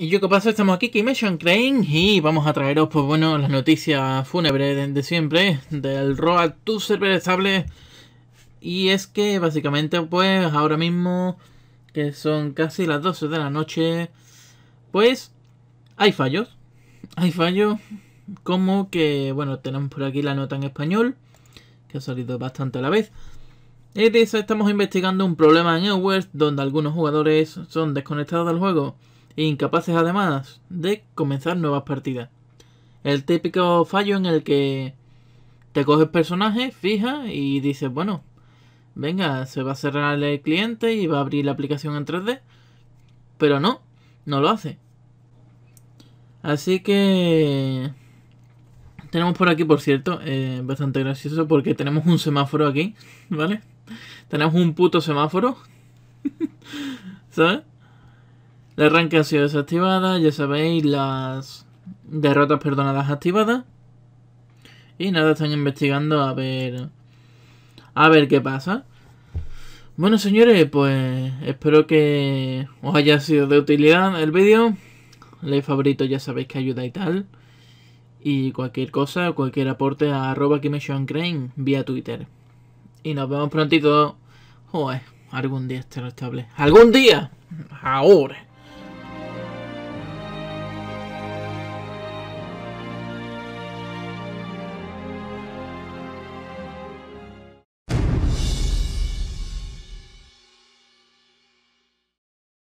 Y yo que pasa, estamos aquí, Kimation Crane, y vamos a traeros, pues bueno, las noticias fúnebres de, siempre, del Road to Server estable. Y es que básicamente, pues ahora mismo, que son casi las 12 de la noche, pues hay fallos. Hay fallos, como que, bueno, tenemos por aquí la nota en español, que ha salido bastante a la vez. Y dice, estamos investigando un problema en Ewers donde algunos jugadores son desconectados del juego. E incapaces además de comenzar nuevas partidas. El típico fallo en el que te coges personaje, fija y dices, bueno, venga, se va a cerrar el cliente y va a abrir la aplicación en 3D. Pero no, no lo hace. Así que... Tenemos por aquí, por cierto, eh, bastante gracioso porque tenemos un semáforo aquí, ¿vale? Tenemos un puto semáforo. ¿Sabes? La arranque ha sido desactivada, ya sabéis, las derrotas perdonadas activadas. Y nada, están investigando a ver... A ver qué pasa. Bueno, señores, pues espero que os haya sido de utilidad el vídeo. le favorito ya sabéis que ayuda y tal. Y cualquier cosa, cualquier aporte a arroba Crane vía Twitter. Y nos vemos prontito. Joder, algún día lo estable. ¡Algún día! Ahora.